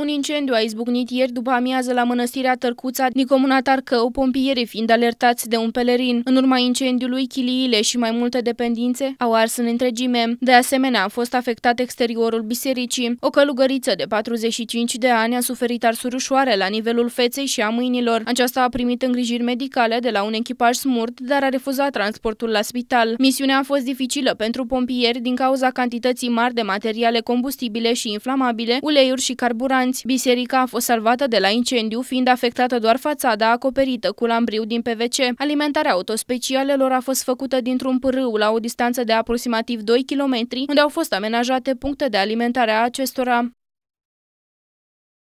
Un incendiu a izbucnit ieri după amiază la mănăstirea Tărcuța din comuna Tarcău, pompierii fiind alertați de un pelerin. În urma incendiului, chiliile și mai multe dependințe au ars în întregime. De asemenea, a fost afectat exteriorul bisericii. O călugăriță de 45 de ani a suferit arsuri ușoare la nivelul feței și a mâinilor. Aceasta a primit îngrijiri medicale de la un echipaj smurt, dar a refuzat transportul la spital. Misiunea a fost dificilă pentru pompieri din cauza cantității mari de materiale combustibile și inflamabile, uleiuri și carburanți manifestanți. Biserica a fost salvată de la incendiu, fiind afectată doar fațada acoperită cu lambriu din PVC. Alimentarea autospecialelor a fost făcută dintr-un pârâu la o distanță de aproximativ 2 km, unde au fost amenajate puncte de alimentare a acestora.